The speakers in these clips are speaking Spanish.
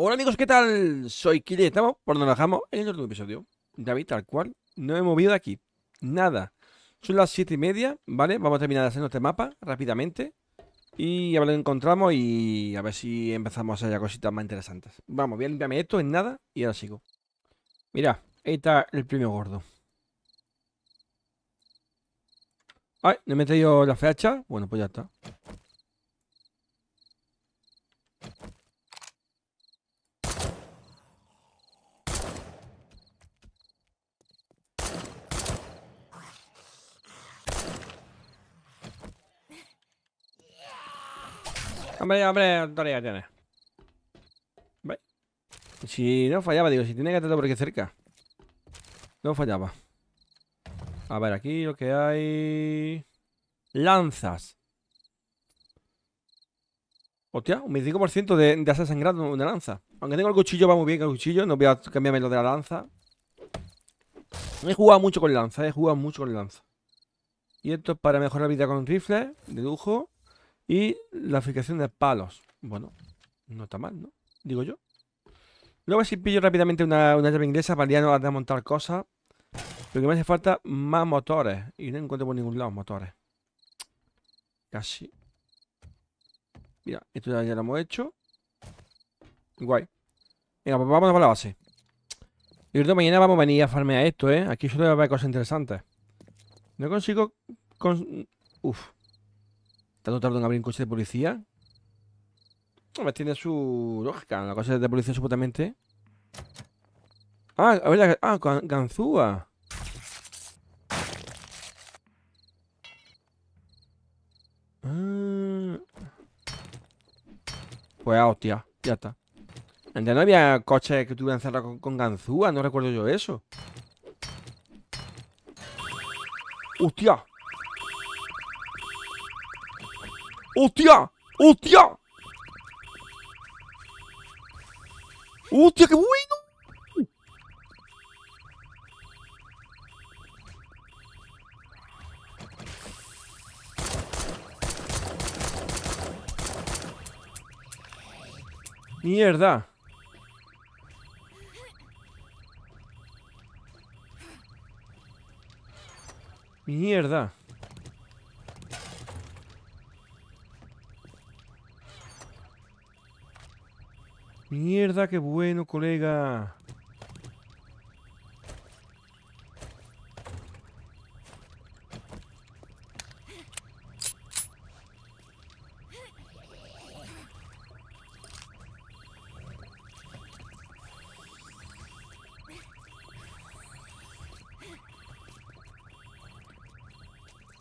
Hola amigos, ¿qué tal? Soy y estamos por donde dejamos en el último episodio. David, tal cual, no he movido de aquí. Nada. Son las siete y media, ¿vale? Vamos a terminar de hacer este mapa rápidamente. Y a ver lo encontramos y a ver si empezamos a hacer ya cositas más interesantes. Vamos, voy a limpiarme esto en nada y ahora sigo. Mira, ahí está el premio gordo. Ay, no me he metido la fecha. Bueno, pues ya está. Hombre, hombre, todavía tiene. Si no fallaba, digo, si tiene que por porque cerca. No fallaba. A ver, aquí lo que hay... Lanzas. Hostia, un 25% de, de asa sangrado una lanza. Aunque tengo el cuchillo, va muy bien el cuchillo. No voy a cambiarme lo de la lanza. He jugado mucho con lanza, he jugado mucho con lanza. Y esto es para mejorar la vida con rifle, dedujo. Y la fabricación de palos. Bueno, no está mal, ¿no? Digo yo. Luego si pillo rápidamente una, una llave inglesa para ya no de montar cosas. Lo que me hace falta más motores. Y no encuentro por ningún lado motores. Casi. Mira, esto ya, lo hemos hecho. Guay. Venga, pues vamos a la base. Y ahorita mañana vamos a venir a farmear esto, ¿eh? Aquí solo va cosas interesantes. No consigo... Con... Uf. ¿Tanto tardo en abrir un coche de policía? Me tiene su lógica. La cosa de policía supuestamente. Ah, a ver, ah, ganzúa. Ah. Pues hostia, ya está. Antes no había coches que tuvieran cerrado con, con ganzúa, no recuerdo yo eso. ¡Hostia! ¡Hostia! ¡Hostia! ¡Hostia, qué bueno! Mierda. Mierda. Mierda, qué bueno, colega.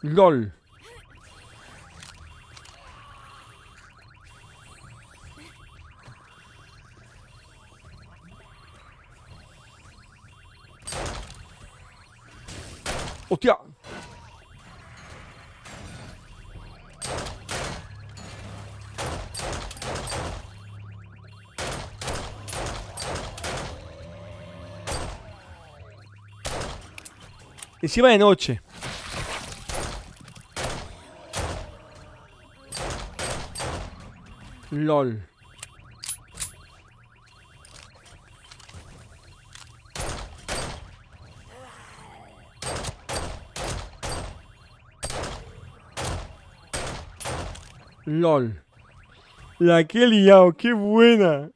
LOL. Encima de noche. LOL. LOL. La que he liado, qué buena.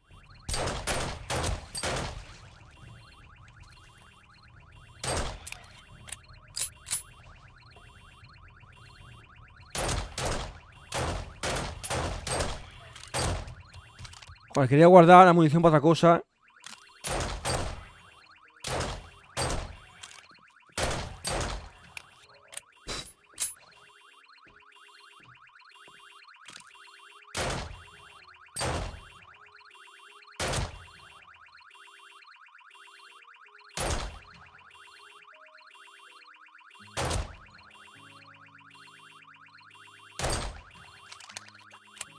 Pues quería guardar la munición para otra cosa.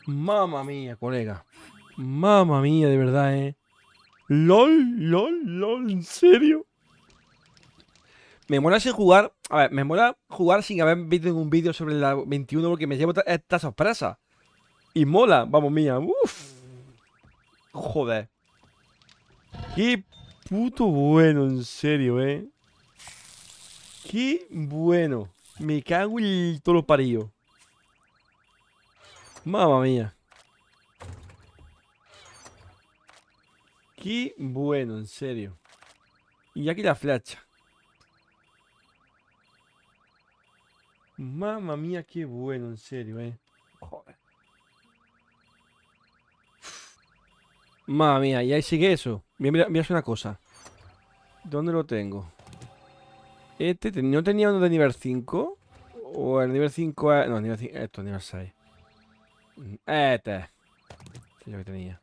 Mamma mía, colega. Mamma mía, de verdad, eh. LOL, LOL, LOL, en serio. Me mola sin jugar. A ver, me mola jugar sin haber visto ningún vídeo sobre la 21 porque me llevo esta sorpresa. Y mola, vamos mía. Uf. Joder. Qué puto bueno, en serio, eh. Qué bueno. Me cago y todo lo parillo. Mamma mía. Qué bueno, en serio. Y aquí la flecha. Mamma mía, qué bueno, en serio, eh. Joder. Mamma mía, y ahí sigue eso. Mira, mira, mira, una cosa. ¿Dónde lo tengo? Este, ¿no tenía uno de nivel 5? O el nivel 5 No, el nivel 5, esto el nivel 6. Mm, este. Es lo que tenía.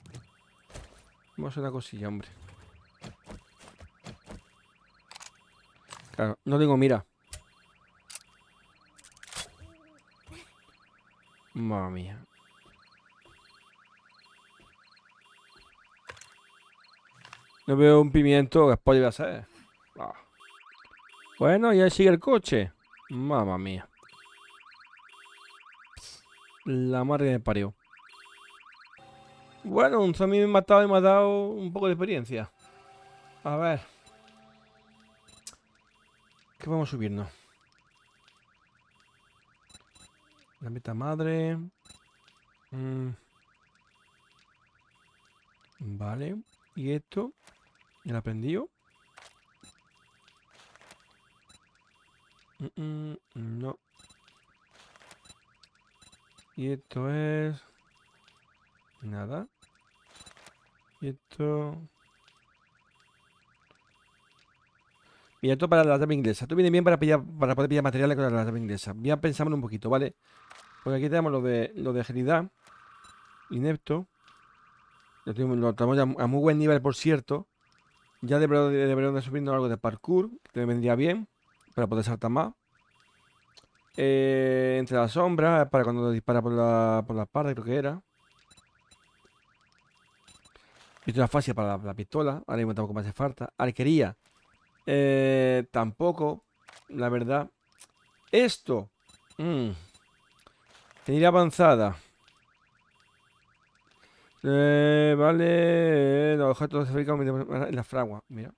Vamos a hacer una cosilla, hombre. no tengo mira. Mamma mía. No veo un pimiento, que spoiler a ser. Bueno, y ahí sigue el coche. Mamma mía. La madre me parió. Bueno, un zombie me ha matado y me ha dado un poco de experiencia. A ver. ¿Qué vamos a subirnos? La meta madre. Mm. Vale. ¿Y esto? ¿El aprendido? Mm, mm, no. Y esto es... Nada. Y esto... Y esto para la tabla inglesa. Esto viene bien para, pillar, para poder pillar materiales con la tabla inglesa. Voy a un poquito, ¿vale? Porque aquí tenemos lo de, lo de agilidad. Inepto. Lo, tenemos, a muy buen nivel, por cierto. Ya deberíamos de, subirnos algo de parkour, que vendría bien, para poder saltar más. Eh, entre las sombras, para cuando dispara por la, por la creo que era una fácil para la, pistola. Ahora mismo tampoco me hace falta. Arquería. Eh, tampoco. La verdad. Esto. Mm, tenía avanzada. Eh, vale. Eh, los objetos se en la fragua. Mira.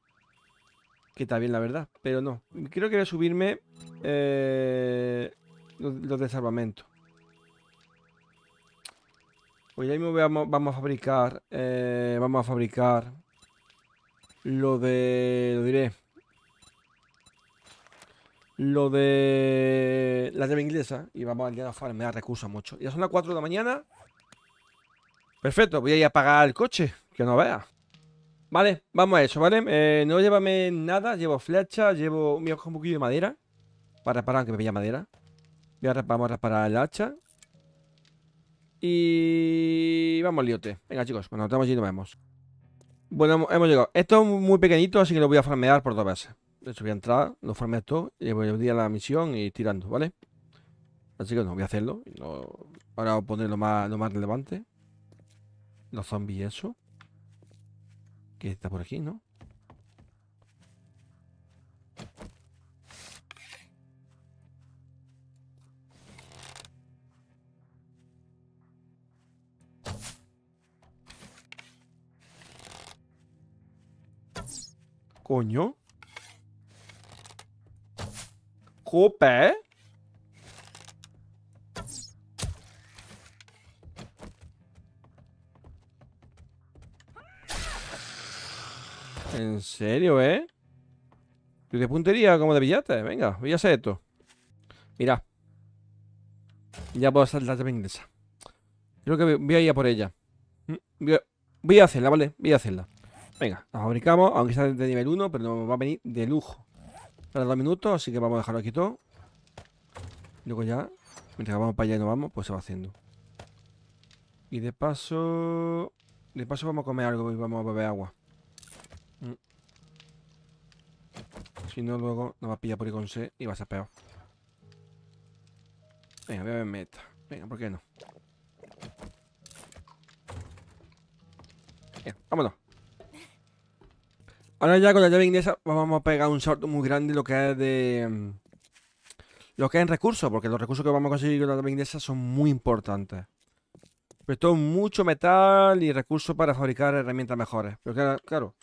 Que está bien, la verdad. Pero no. Creo que voy a subirme los, los de salvamento. Pues ahí mismo vamos, a fabricar. Eh, vamos a fabricar. Lo de. Lo diré. Lo de. La llave inglesa. Y vamos al día de la Me da recursos mucho. Ya son las 4 de la mañana. Perfecto. Voy a ir a apagar el coche. Que no vea. Vale, vamos a eso, ¿vale? Eh, no llévame nada, llevo flecha, llevo. un poquillo de madera. Para reparar, aunque me pilla madera. Voy a, vamos a reparar el hacha. Y vamos liote. Venga, chicos, cuando estamos allí nos vemos. Bueno, hemos llegado. Esto es muy pequeñito, así que lo voy a farmear por dos veces. De hecho, voy a entrar, lo farmeo todo, y voy a ir a la misión y tirando, ¿vale? Así que no, voy a hacerlo. Ahora voy a poner lo más, lo más relevante. Los zombies eso. Que está por aquí, ¿no? Coño. Jope. En serio, ¿eh? ¿Tú de puntería como de billete, Venga, voy a hacer esto. Mira. Ya puedo hacer la también inglesa. Creo que voy a ir a por ella. Mm, voy a hacerla, ¿vale? Voy a hacerla. Venga, la fabricamos, aunque está de nivel 1, pero nos va a venir de lujo. Para dos minutos, así que vamos a dejarlo aquí todo. Luego ya, mientras vamos para allá y nos vamos, pues se va haciendo. Y de paso... De paso vamos a comer algo y vamos a beber agua. Mm. Si no, luego nos va a pillar por ahí con C y va a ser peor. Venga, voy a beberme esta. Venga, ¿por qué no? Venga, vámonos. Ahora ya con la llave inglesa vamos a pegar un salto muy grande lo que es de... Mm, lo que es en recursos, porque los recursos que vamos a conseguir con la llave inglesa son muy importantes. Pero todo mucho metal y recursos para fabricar herramientas mejores. Pero claro,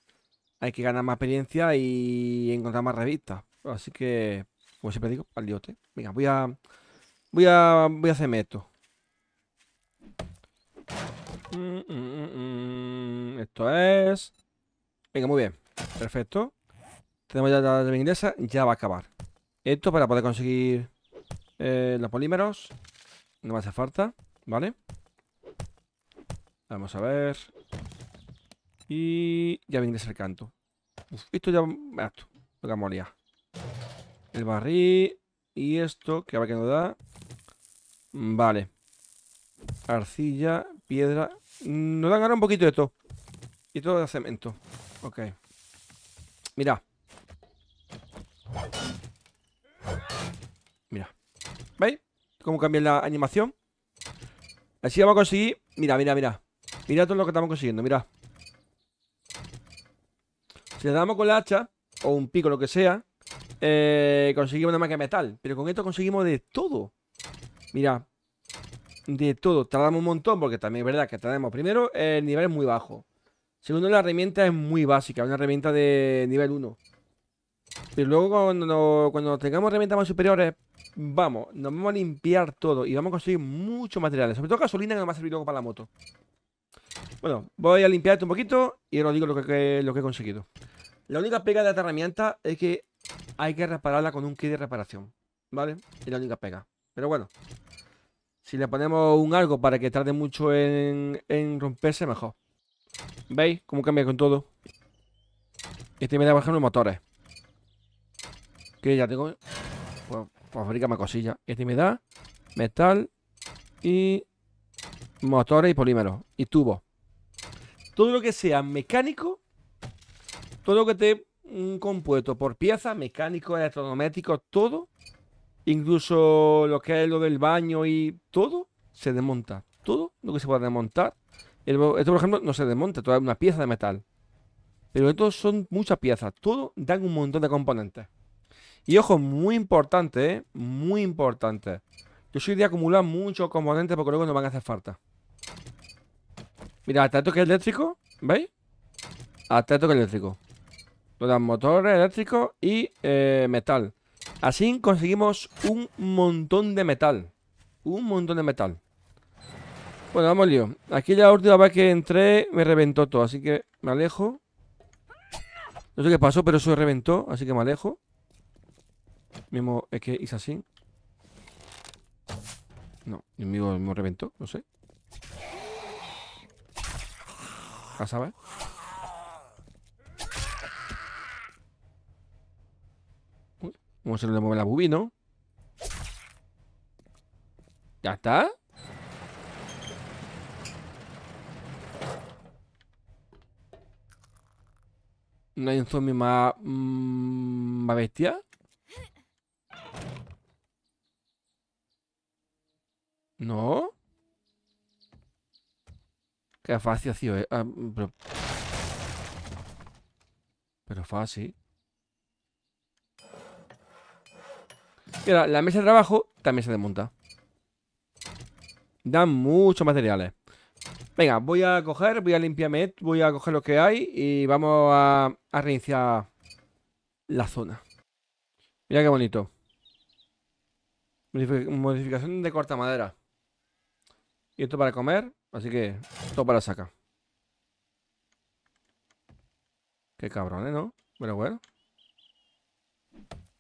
hay que ganar más experiencia y encontrar más revistas. Así que, como siempre digo, al diote. Venga, voy a... Voy a... Voy a hacerme esto. Mm, mm, esto es... Venga, muy bien. Perfecto. Tenemos ya la de inglesa, ya va a acabar. Esto para poder conseguir eh, los polímeros. No me hace falta, ¿vale? Vamos a ver. Y ya viene el canto. esto ya... Ah, esto, lo que El barril. Y esto, que a que nos da. Vale. Arcilla, piedra. Mm, nos dan ahora un poquito de esto. Y todo de cemento. Ok. Mira. Mira. ¿Veis? Cómo cambia la animación. Así vamos a conseguir... Mira, mira, mira. Mira todo lo que estamos consiguiendo, mira. Si le damos con la hacha, o un pico, lo que sea, eh, conseguimos una máquina de metal. Pero con esto conseguimos de todo. Mira, de todo. Tardamos un montón, porque también es verdad que tenemos primero el nivel es muy bajo. Segundo, la herramienta es muy básica, una herramienta de nivel 1. Pero luego cuando, tengamos herramientas más superiores, vamos, nos vamos a limpiar todo y vamos a conseguir muchos materiales. Sobre todo gasolina que nos va a servir luego para la moto. Bueno, voy a limpiar esto un poquito y ahora os digo lo que, lo que he conseguido. La única pega de esta herramienta es que hay que repararla con un kit de reparación. ¿Vale? Es la única pega. Pero bueno, si le ponemos un algo para que tarde mucho en romperse, mejor. ¿Veis cómo cambia con todo? Este me da bajando los motores. Que ya tengo... Pues, fabrica más cosillas. Este me da metal y motores y polímeros y tubos. Todo lo que sea mecánico, todo lo que esté un mm, compuesto por piezas, mecánico electrodomésticos, todo, incluso lo que es lo del baño y todo, se desmonta. Todo lo que se pueda desmontar esto, por ejemplo, no se desmonta, toda una pieza de metal. Pero estos son muchas piezas. Todo dan un montón de componentes. Y ojo, muy importante, ¿eh? Muy importante. Yo soy de acumular muchos componentes porque luego nos van a hacer falta. Mira, hasta que es eléctrico, ¿veis? Hasta esto que es eléctrico. Todas motores eléctricos y eh, metal. Así conseguimos un montón de metal. Un montón de metal. Bueno, vamos lío. Aquí la última vez que entré me reventó todo, así que me alejo. No sé qué pasó, pero eso reventó, así que me alejo. Mismo es que hice así. No, el mío me reventó, no sé. Ya sabes. Uy, ¿Cómo se le mueve la bubi, no? ¿Ya está? No hay un zombie más, mm, más bestia. ¿No? Qué fácil, sido, Eh. Ah, mm, pero... pero... fácil. Mira, la mesa de trabajo también se desmonta. Dan muchos materiales. Venga, voy a coger, voy a limpiarme, voy a coger lo que hay y vamos a, reiniciar la zona. Mira qué bonito. modificación de corta madera. Y esto para comer, así que esto para sacar. Qué cabrones, ¿eh? ¿no? Pero bueno.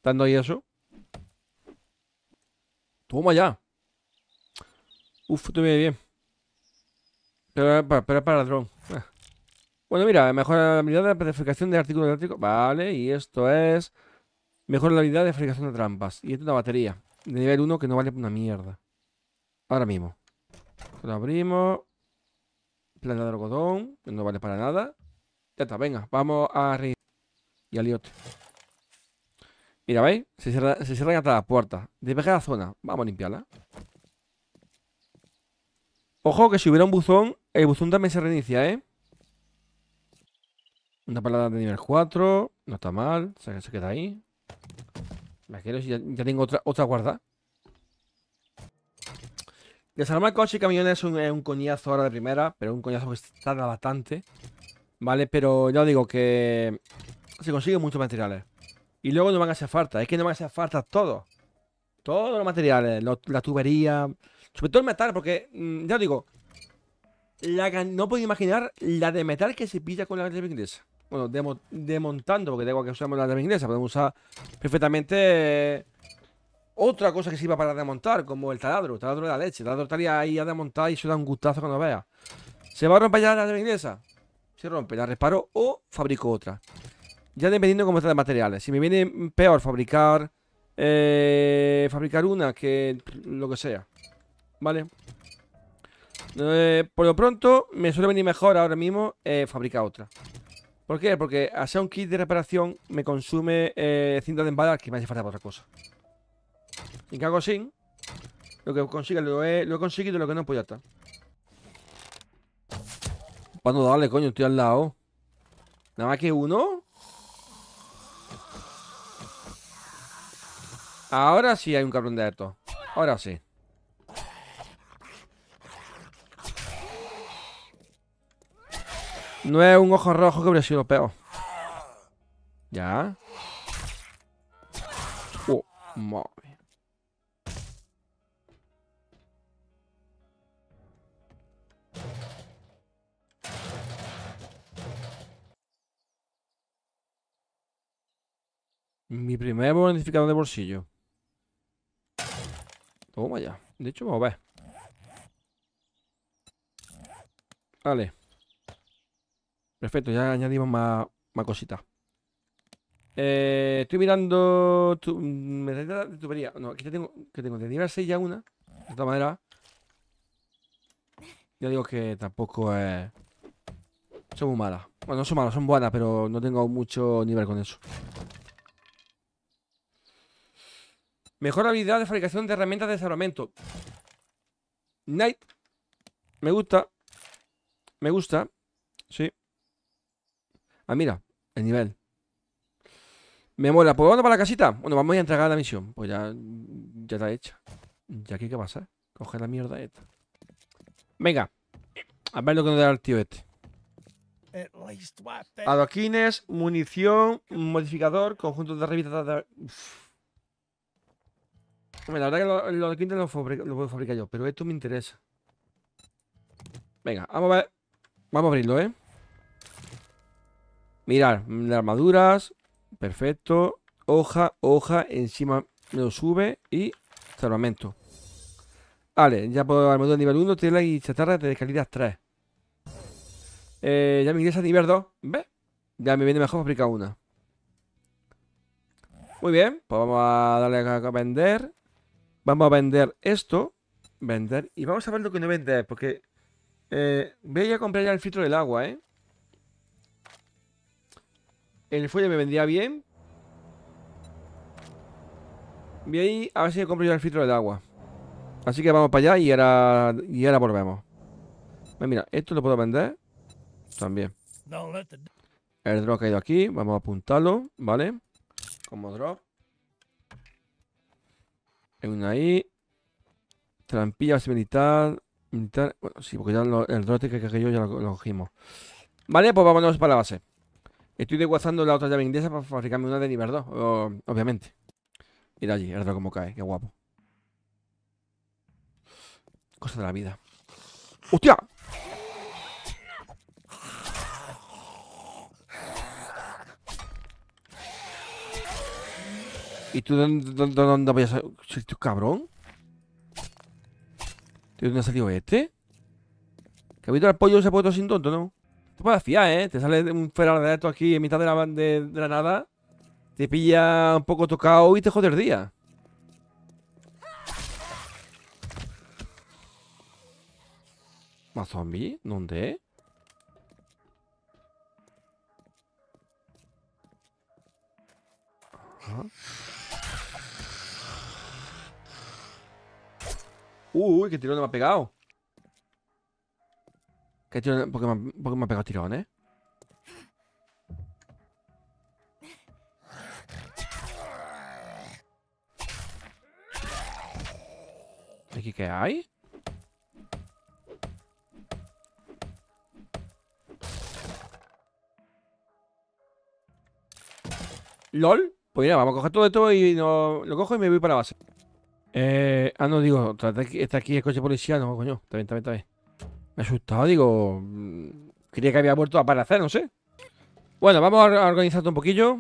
Dando ahí eso. Toma ya. Uf, te bien. Eh, pero para, para, ah. el Bueno, mira, mejor la habilidad de petrificación de artículos eléctricos. Vale, y esto es... Mejor la habilidad de fabricación de trampas. Y esto es una batería. De nivel 1 que no vale una mierda. Ahora mismo. Lo abrimos. Planta de algodón. Que no vale para nada. Ya está, venga. Vamos a reír. Y al Mira, ¿veis? Se cierran se cierra hasta las puertas. Despeja la zona. Vamos a limpiarla. Ojo que si hubiera un buzón el eh, buzón también se reinicia, ¿eh? Una palada de nivel 4. No está mal. O se queda ahí. Me quiero si ya, tengo otra, otra guarda. Desarmar coches y camiones es un, coñazo ahora de primera, pero un coñazo que tarda bastante. ¿Vale? Pero ya os digo que se consiguen muchos materiales. Y luego no van a hacer falta. Es que no van a hacer falta todo. Todos los materiales. la tubería. Sobre todo el metal, porque mm, ya os digo, no puedo imaginar la de metal que se pilla con la la inglesa. Bueno, demontando, porque tengo que usar la la inglesa. Podemos usar perfectamente otra cosa que sirva para desmontar como el taladro, el taladro de la leche. El taladro estaría ahí a desmontar y se da un gustazo cuando vea. ¿Se va a romper ya la llave inglesa? Se rompe, la reparo o fabrico otra. Ya dependiendo de cómo están los materiales. Si me viene peor fabricar... Eh, fabricar una que lo que sea. ¿Vale? Eh, por lo pronto, me suele venir mejor ahora mismo eh, fabricar otra. ¿Por qué? Porque hacer un kit de reparación me consume eh, cinta de embalar que me hace falta para otra cosa. Y que hago sin. Lo que consiga lo he, lo conseguido, lo que no, pues ya está. Cuando darle, coño, estoy al lado. Nada más que uno. Ahora sí hay un cabrón de esto. Ahora sí. No es un ojo rojo que hubiera sido peor. Ya. Oh, Mi primer identificador de bolsillo. Toma ya. De hecho, vamos a ver. Vale. Perfecto, ya añadimos más, más cositas. Eh, estoy mirando tu, mm, me de tubería. No, aquí ya tengo que tengo de nivel 6 ya una. De esta manera. Ya digo que tampoco es... son muy malas. Bueno, no son malas, son buenas, pero no tengo mucho nivel con eso. Mejor habilidad de fabricación de herramientas de desarrollo. Night, Me gusta. Me gusta. Sí. Ah, mira, el nivel. Me mola. Pues vamos para la casita. Bueno, vamos a entregar la misión. Pues ya, ya está hecha. ¿Y aquí qué pasa? la mierda esta. Venga. A ver lo que nos da el tío este. Adoquines, munición, modificador, conjunto de revistas de... Hombre, la verdad que los adoquines los, puedo fabricar yo, pero esto me interesa. Venga, vamos a ver. Vamos a abrirlo, ¿eh? Mirar, armaduras. Perfecto. Hoja, hoja. Encima me lo sube y salvamento. Vale, ya puedo armadura nivel 1, tela y chatarra de calidad 3. Eh, ya me ingresa nivel 2. ¿Ves? Ya me viene mejor fabricar una. Muy bien, pues vamos a darle a, vender. Vamos a vender esto. Vender. Y vamos a ver lo que no vende porque... Eh, voy a comprar ya el filtro del agua, ¿eh? El fuelle me vendía bien. Y a a ver si compro yo el filtro de agua. Así que vamos para allá y ahora, y ahora volvemos. Mira, esto lo puedo vender también. El drop ha caído aquí, vamos a apuntarlo, ¿vale? Como drop. Una ahí. Trampillas militar. Militar. Bueno, sí, porque ya el drop este que, que yo ya lo cogimos. Vale, pues vámonos para la base. Estoy desguazando la otra llave inglesa para fabricarme una de nivel 2, obviamente. Mira allí, el como cae, qué guapo. Cosa de la vida. ¡Hostia! ¿Y tú dónde, dónde, dónde a salir? ¿Tú cabrón? ¿De dónde ha salido este? ¿Qué ha visto al pollo se ha puesto sin tonto, ¿no? Te puedes fiar, ¿eh? Te sale un feral de esto aquí en mitad de la, nada. Te pilla un poco tocado y te jode día. ¿Más zombie? ¿Dónde? Uy, qué tirón me ha pegado. Que qué porque, me, ha pegado tirones. ¿eh? ¿Aquí qué hay? ¿Lol? Pues mira, vamos a coger todo esto y no, lo cojo y me voy para la base. Eh, ah, no, digo, está aquí, está aquí el coche policía no, coño. Está bien, está bien, está bien. Me he asustado, digo... Mm, creía que había vuelto a aparecer, no sé. Bueno, vamos a organizar un poquillo.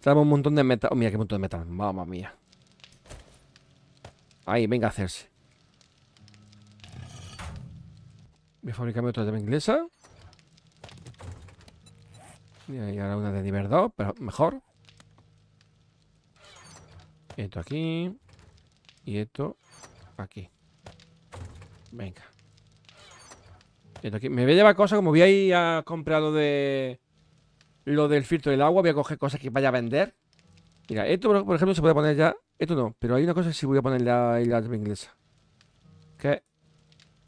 Tenemos un montón de metal. Oh, mira qué montón de metal. Mamma mía. Ahí, venga a hacerse. Voy a fabricarme otra la inglesa. Y ahora una de nivel 2, pero mejor. Esto aquí. Y esto aquí. Venga. Me voy a llevar cosas, como voy a ir a comprar lo de... Lo del filtro del agua, voy a coger cosas que vaya a vender. Mira, esto por ejemplo se puede poner ya... Esto no, pero hay una cosa que sí voy a poner la la inglesa. Que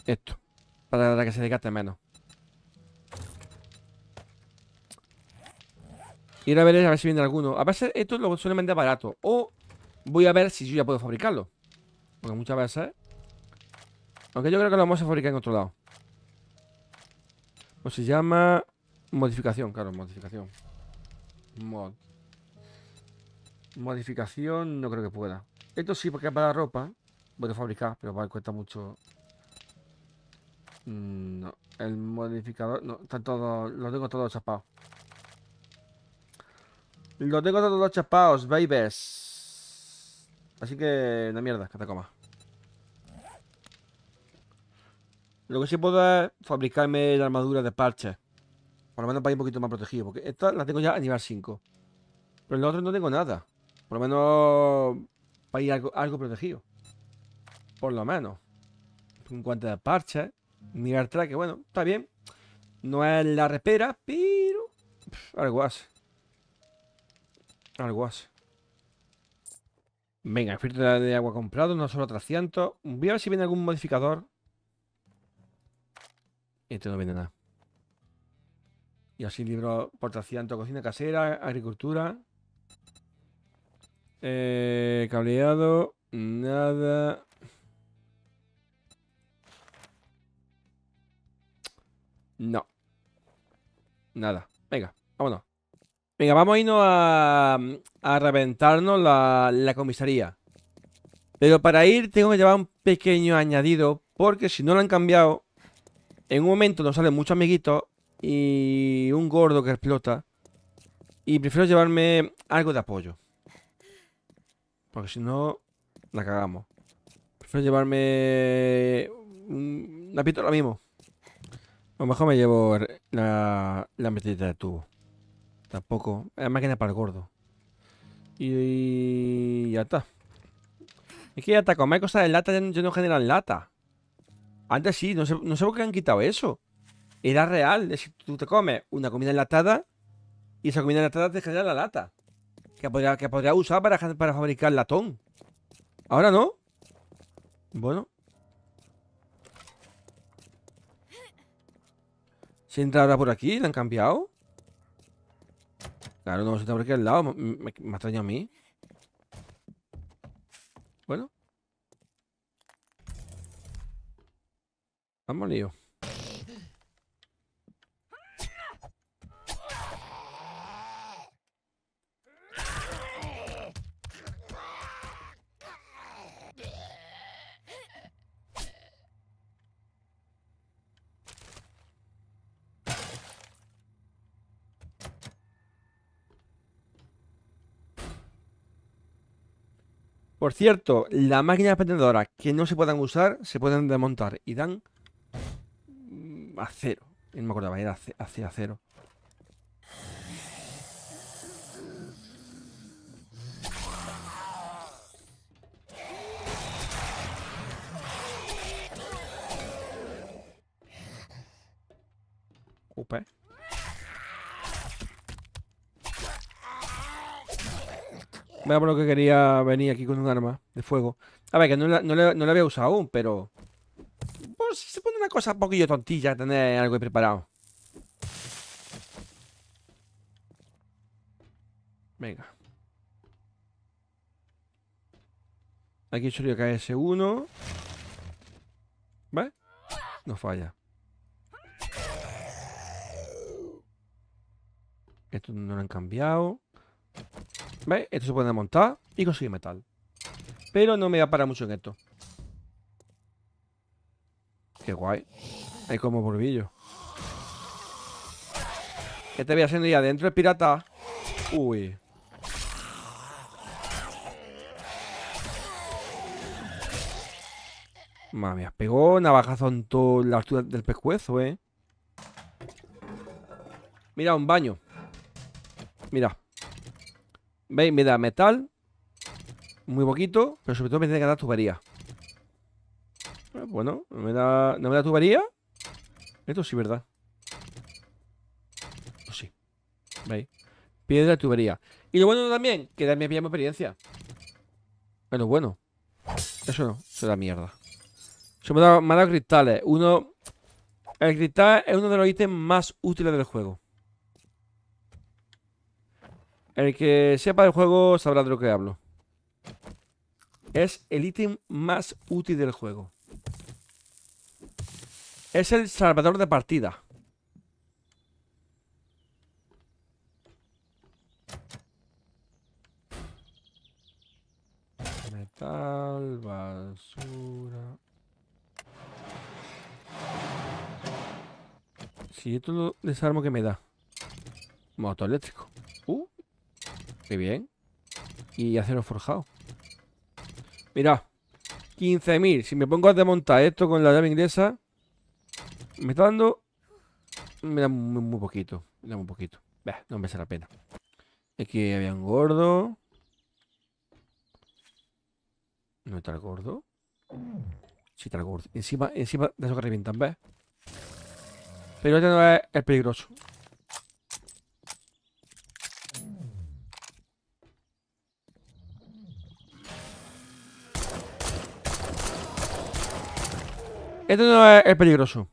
esto. Para que se desgaste menos. Ir a ver a ver si viene alguno. A veces esto lo suelen vender barato. O voy a ver si yo ya puedo fabricarlo. Porque muchas veces... Aunque yo creo que lo vamos a fabricar en otro lado. O se llama? Modificación, claro, modificación. Mod. Modificación no creo que pueda. Esto sí, porque para la ropa. a fabricar, pero cuesta mucho. Mm, no, el modificador. No, están todos. Lo tengo todos chapados. Lo tengo todos chapados, babies. Así que, una mierda, que te comas. Lo que sí puedo es fabricarme la armadura de parches. Por lo menos para ir un poquito más protegido. Porque esta la tengo ya a nivel 5. Pero en los otros no tengo nada. Por lo menos para ir algo, protegido. Por lo menos. En cuanto a parches. Mirar que bueno, está bien. No es la repera, pero. algo hace. Algo Venga, filtro de agua comprado, no solo 300. Voy a ver si viene algún modificador y este no viene nada. Y así libro, portaciento, cocina casera, agricultura. Eh, cableado, nada. No. Nada. Venga, vámonos. Venga, vamos a irnos a, a reventarnos la comisaría. Pero para ir tengo que llevar un pequeño añadido, porque si no lo han cambiado, en un momento nos salen muchos amiguitos y un gordo que explota. Y prefiero llevarme algo de apoyo. Porque si no, la cagamos. Prefiero llevarme una pistola mismo. A lo mejor me llevo la, la de tubo. Tampoco. Es máquina para el gordo. Y, ya está. Es que ya está, Como hay cosas de lata yo no, ya generan lata. Antes sí, no sé, no por qué han quitado eso. Era real. tú te comes una comida enlatada y esa comida enlatada te genera la lata. Que podría, que podría usar para, para fabricar latón. Ahora no. Bueno. Se entra ahora por aquí, la han cambiado. Claro, no se entra por aquí al lado. Me, ha me a mí. Bueno. Vamos Por cierto, la máquinas expendedoras que no se puedan usar se pueden desmontar y dan a cero, No me acordaba, era hacia cero Upe. Eh. Vea por lo que quería venir aquí con un arma de fuego. A ver, que no no no la había usado aún, pero cosa un poquillo tontilla tener algo preparado. Venga. Aquí caer ese 1 ve No falla. Esto no lo han cambiado. ¿Ves? Esto se puede montar y conseguir metal. Pero no me va a parar mucho en esto guay. Hay como bolvillo. ¿Qué te voy haciendo ya adentro, el pirata? Uy. Mami, pegó pegado navajazo en toda la altura del pescuezo, eh. Mira, un baño. Mira. ¿Veis? Me da metal. Muy poquito. Pero sobre todo me tiene que dar tubería. Ah, bueno, ¿no me da, me da tubería? Esto sí, ¿verdad? Pues sí. ¿Veis? Piedra, tubería. Y lo bueno también, que da pillamos experiencia. Pero ah, bueno. Eso no, eso da mierda. Se me da, cristales. Uno. El cristal es uno de los ítems más útiles del juego. El que sepa del juego sabrá de lo que hablo. Es el ítem más útil del juego. Es el salvador de partida. Metal, basura... Si esto lo desarmo, que me da? Moto eléctrico. Uh, qué bien. Y acero forjado. Mira, 15.000. Si me pongo a desmontar esto con la llave inglesa... Me está dando... Me da muy, poquito. Me da muy poquito. no me hace la pena. Aquí había un gordo. ¿No está el gordo? Sí está el gordo. Encima, encima de eso que revientan, ¿ves? Pero este no es el peligroso. Este no es el peligroso.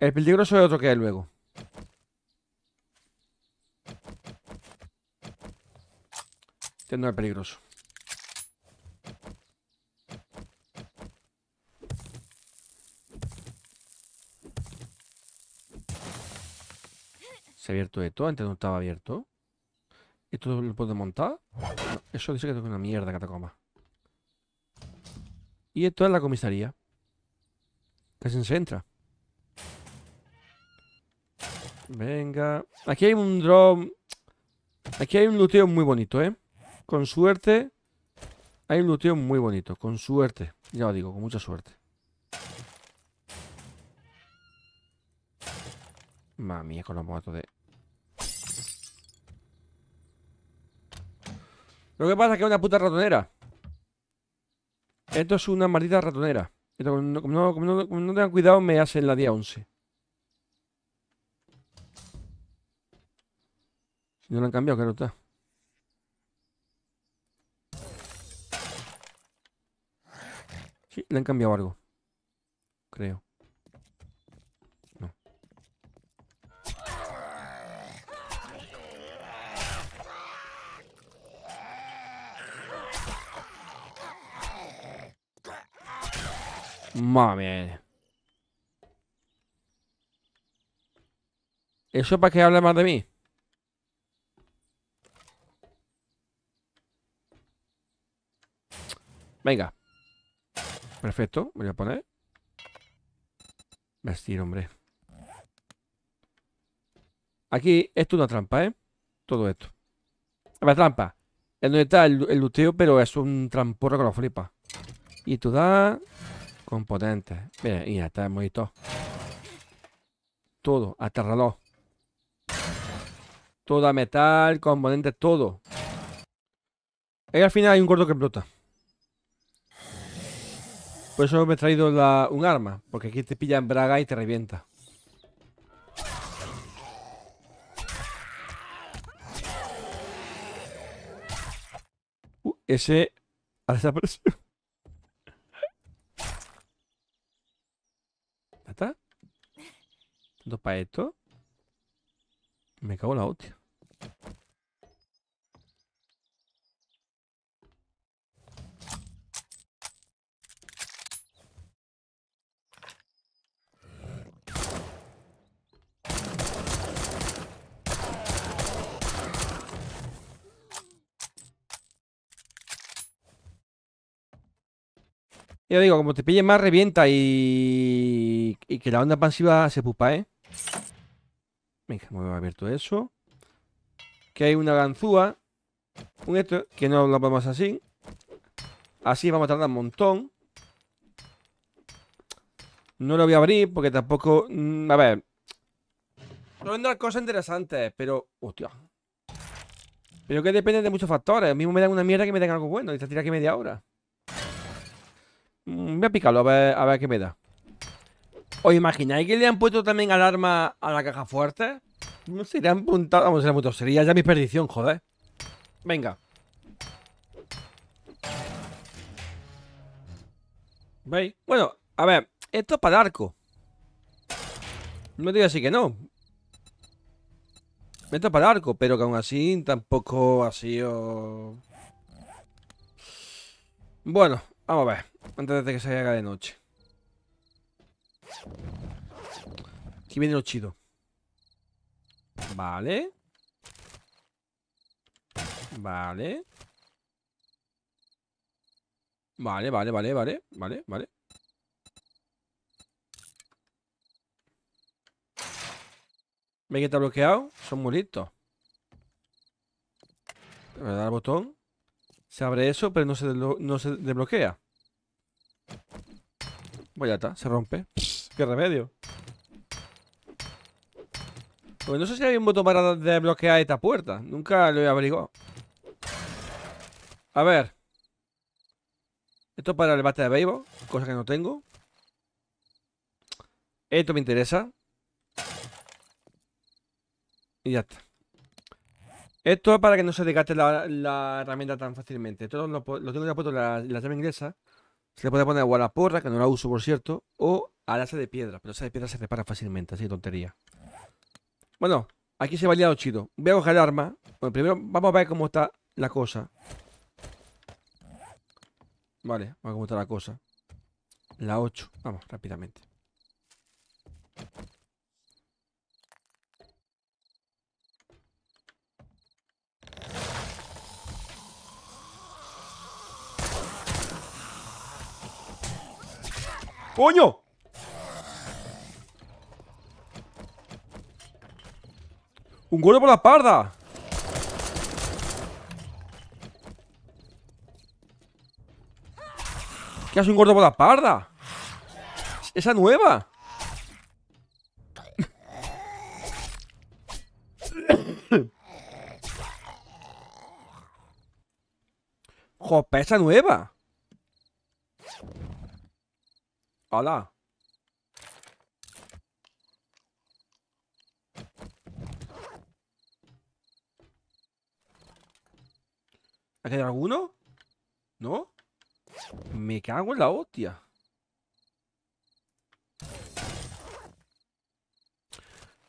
El peligroso es otro que hay luego. Este no es peligroso. Se ha abierto esto. Antes no estaba abierto. ¿Esto lo puedo montar? eso dice que tengo una mierda catacoma. Y esto es la comisaría. Casi se entra. Venga. Aquí hay un drone Aquí hay un luteo muy bonito, ¿eh? Con suerte. Hay un luteo muy bonito. Con suerte. Ya lo digo, con mucha suerte. Mami, con los moto de... Lo que pasa es que es una puta ratonera. Esto es una maldita ratonera. no, como no tengan cuidado, me hacen la día 11. no lo han cambiado, claro está. Sí, le han cambiado algo. Creo. No. Mami. ¿Eso para que hable más de mí? Venga. Perfecto, voy a poner. Vestir, hombre. Aquí, esto es una trampa, ¿eh? Todo esto. una trampa. Es donde está el, luteo, pero es un tramporro que lo flipa. Y tú da componentes. Mira, y ya está, hemos visto. Todo, hasta el Toda metal, componentes, todo. Y al final hay un gordo que explota. Por eso me he traído un arma, porque aquí te pillan braga y te revienta. Uh, ese ha desaparecido. ¿Está? ¿Tanto para esto? Me cago en la hostia. Yo digo, como te pille más, revienta y, que la onda pasiva se pupa, ¿eh? Venga, me abierto eso. Que hay una ganzúa. Un esto, que no lo vamos así. Así vamos a tardar un montón. No lo voy a abrir porque tampoco... Mm, a ver. Son las cosas interesantes, pero... Hostia. Pero que depende de muchos factores. A mí me dan una mierda que me den algo bueno. Y te tira que media hora. Mm, voy a picarlo, a ver, qué me da. ¿Os imagináis que le han puesto también alarma a la caja fuerte? No mm, han apuntado. Vamos, ser muchos Sería ya mi perdición, joder. Venga. ¿Veis? Bueno, a ver. Esto es para arco. No digo así que no. Esto es para arco, pero que aún así tampoco ha sido. Bueno, vamos a ver. Antes de que se haga de noche. Aquí viene lo chido. Vale. Vale. Vale, vale, vale, vale, vale, vale. ¿Veis que está bloqueado? Son muy listos. Le botón. Se abre eso, pero no se, no se desbloquea. Pues ya está, se rompe. ¡Qué remedio! Pues no sé si hay un botón para desbloquear esta puerta. Nunca lo he averiguado. A ver. Esto es para el bate de béisbol, cosa que no tengo. Esto me interesa. Y ya está. Esto es para que no se desgaste la, herramienta tan fácilmente. Esto lo, tengo ya puesto en la, la inglesa. Se le puede poner agua a la porra, que no la uso por cierto, o al de piedra, pero asa de piedra se repara fácilmente, así tontería. Bueno, aquí se va liado chido. Voy a coger el arma. Bueno, primero vamos a ver cómo está la cosa. Vale, vamos a ver cómo está la cosa. La 8, vamos, rápidamente. ¡Coño! ¡Un golpe por la parda! ¿Qué hace un gordo por la parda? ¡Esa nueva! ¡Jope, esa nueva Jopesa esa nueva Hola. ¿Ha quedado alguno? ¿No? Me cago en la hostia.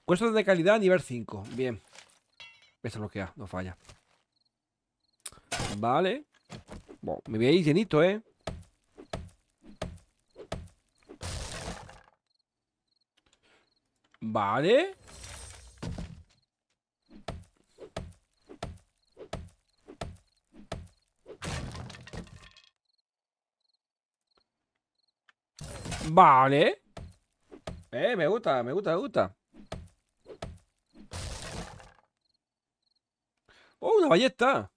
Cuesta de calidad nivel 5. Bien. Esto es lo que ha, no falla. Vale. Bueno, me ir llenito, ¿eh? Vale. Vale. Eh, me gusta, me gusta, me gusta. ¡Oh, una ballesta!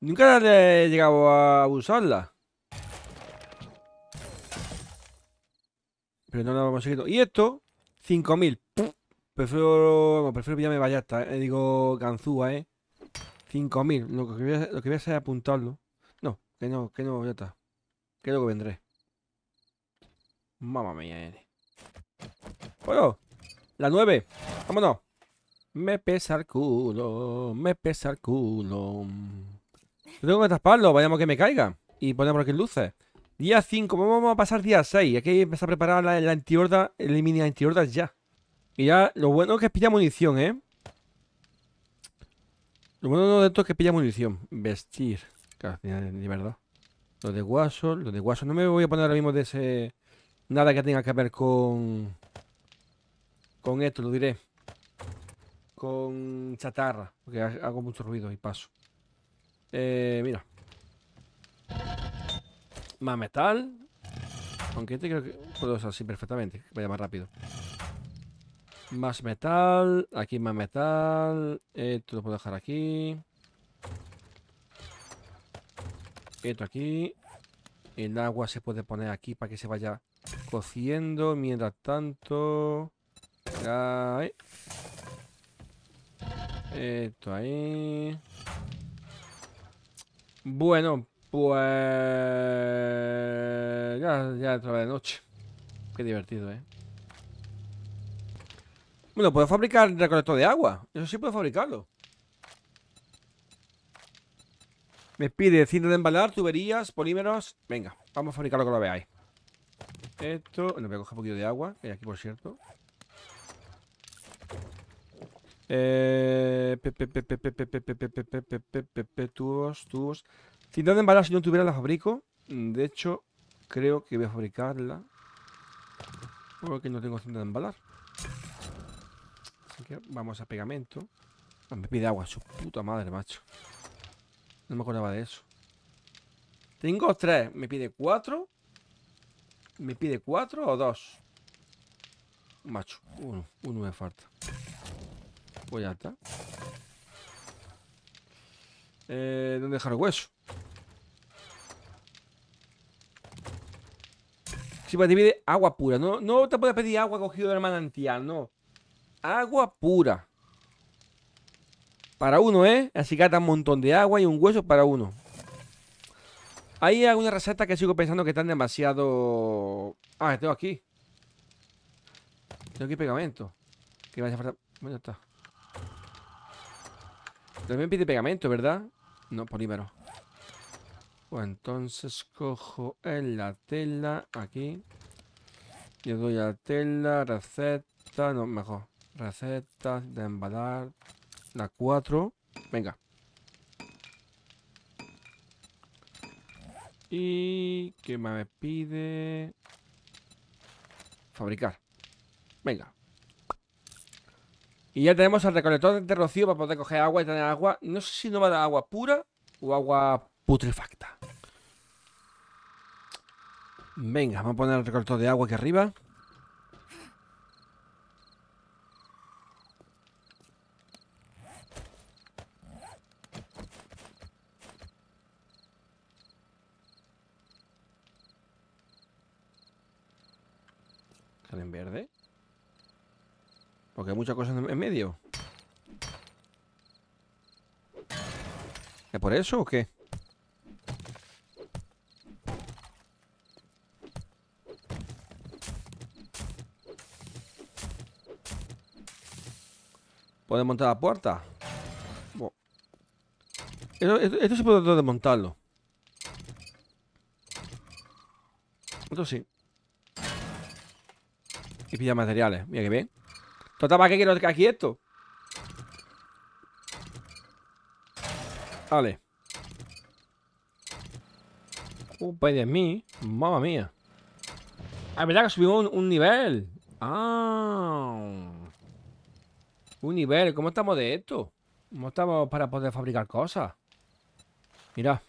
Nunca he llegado a usarla. Pero no la hemos conseguido. Y esto 5000. Prefiero, prefiero pillarme vaya hasta, eh, digo ganzúa, ¿eh? 5000. Lo que, voy a, hacer es apuntarlo. No, que no, que no, ya está. Que vendré. Mamma mía, eh. Bueno, la 9. Vámonos. Me pesa el culo, me pesa el culo. Tengo que taparlo, vayamos que me caiga. Y ponemos aquí luces. Día 5, vamos a pasar día 6. Aquí hay que empezar a preparar la, la antihorda, el mini antihorda ya. Y ya, lo bueno es que pilla munición, ¿eh? Lo bueno de esto es que pilla munición. Vestir. De verdad. Lo de guaso, lo de guaso. No me voy a poner ahora mismo de ese... Nada que tenga que ver con... Con esto, lo diré. Con chatarra. Porque hago mucho ruido y paso. Eh, mira. Más metal. Aunque este creo que puedo usar así perfectamente. Vaya más rápido. Más metal. Aquí más metal. Esto lo puedo dejar aquí. Esto aquí. El agua se puede poner aquí para que se vaya cociendo. Mientras tanto... Esto ahí. Bueno, pues... Ya, ya otra de noche. Qué divertido, ¿eh? Bueno, puedo fabricar recolector de agua. Eso sí puedo fabricarlo. Me pide cinta de embalar, tuberías, polímeros. Venga, vamos a fabricarlo que lo veáis. Esto. Bueno, voy a coger un poquito de agua, y aquí, por cierto. Eh. Tubos, tubos. Cinta de embalar, si no tuviera la fabrico. De hecho, creo que voy a fabricarla. Porque no tengo cinta de embalar. Así que vamos a pegamento. Ah, me pide agua, su puta madre, macho. No me acordaba de eso. Tengo tres. Me pide cuatro. Me pide cuatro o dos. Macho, uno. Uno me falta. Voy pues a está. Eh, ¿Dónde dejar el hueso? Si porque te pide agua pura. No, no te puedes pedir agua cogido del manantial, no. Agua pura. Para uno, ¿eh? Así que un montón de agua y un hueso para uno. Hay algunas recetas que sigo pensando que están demasiado... Ah, tengo aquí. Tengo aquí pegamento. Que me hace falta... Bueno, está. También pide pegamento, ¿verdad? No, polímero. Pues entonces cojo en la tela, aquí. Yo doy a la tela, receta, no, mejor. Receta de embalar, la 4. Venga. ¿Y qué me pide? Fabricar. Venga. Y ya tenemos el recolector de rocío para poder coger agua y tener agua. No sé si no va a dar agua pura o agua putrefacta. Venga, vamos a poner el recolector de agua aquí arriba. Sale en verde. Porque hay muchas cosas en medio. ¿Es por eso o qué? ¿Puedo montar la puerta? Esto, se puede desmontarlo. Esto sí. Y pilla materiales. Mira que bien. Total, ¿para qué quiero aquí esto? Vale. pay de mí. Mamma mía. Ah, verdad que subimos un, nivel. Ah. Un nivel. ¿Cómo estamos de esto? ¿Cómo estamos para poder fabricar cosas? Mira.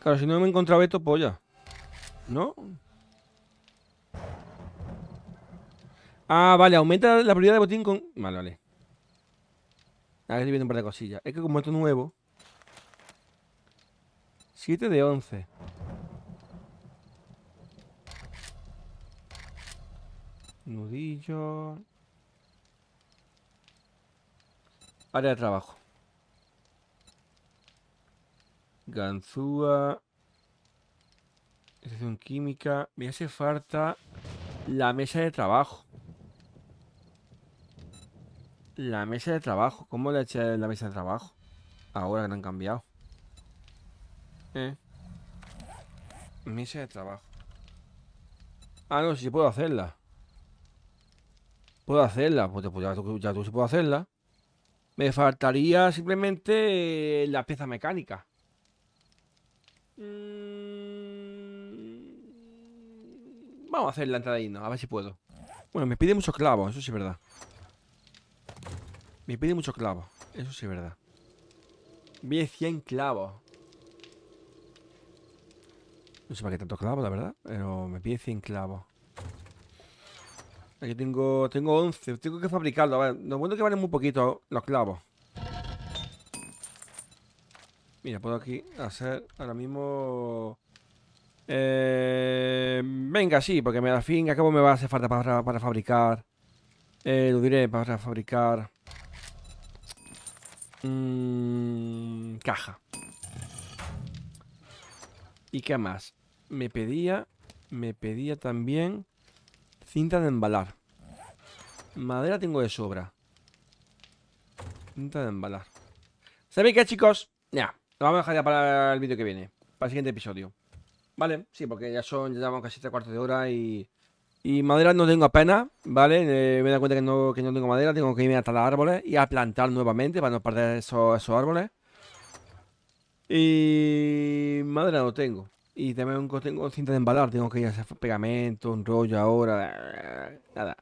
Claro, si no me he encontrado esto, polla. ¿No? Ah, vale, aumenta la prioridad de botín con... Vale, vale. ver ah, estoy viendo un par de cosillas. Es que como esto es nuevo... 7 de 11. Nudillo. Área de trabajo. Ganzúa. Estación química. Me hace falta la mesa de trabajo. La mesa de trabajo. ¿Cómo le eché la mesa de trabajo? Ahora que han cambiado. ¿Eh? Mesa de trabajo. Ah, no, si puedo hacerla. Puedo hacerla. Pues, ya, tú, sí puedo hacerla. Me faltaría simplemente eh, la pieza mecánica. Mm, Vamos a hacer la entrada ahí, a ver si puedo. Bueno, me pide muchos clavos, eso sí es verdad. Me pide muchos clavos, eso sí es verdad. Pide 100 clavos. No sé para qué tantos clavos, la verdad, pero me pide 100 clavos. Aquí tengo, tengo 11, tengo que fabricarlo. A ver, lo bueno es que valen muy poquito los clavos. Mira, puedo aquí hacer ahora mismo eh, venga, sí, porque me, da fin y cabo me va a hacer falta para, fabricar. Eh, lo diré, para fabricar. Mm, caja. ¿Y qué más? Me pedía. Me pedía también. Cinta de embalar. Madera tengo de sobra. Cinta de embalar. ¿Sabéis qué, chicos? Ya, lo vamos a dejar ya para el vídeo que viene. Para el siguiente episodio. Vale, sí, porque ya son, ya llevamos casi tres cuartos de hora y, y madera no tengo apenas, ¿vale? Eh, me he dado cuenta que no, tengo madera, tengo que irme hasta los árboles y a plantar nuevamente para no perder esos, esos árboles. Y madera no tengo. Y también tengo cinta de embalar, tengo que ir a hacer pegamento, un rollo ahora. Nada.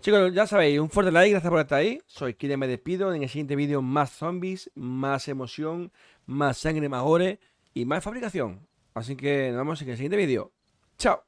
Chicos, ya sabéis, un fuerte like, gracias por estar ahí. Soy Kire, me despido. En el siguiente vídeo, más zombies, más emoción, más sangre, más ore y más fabricación. Así que nos vemos en el siguiente vídeo. ¡Chao!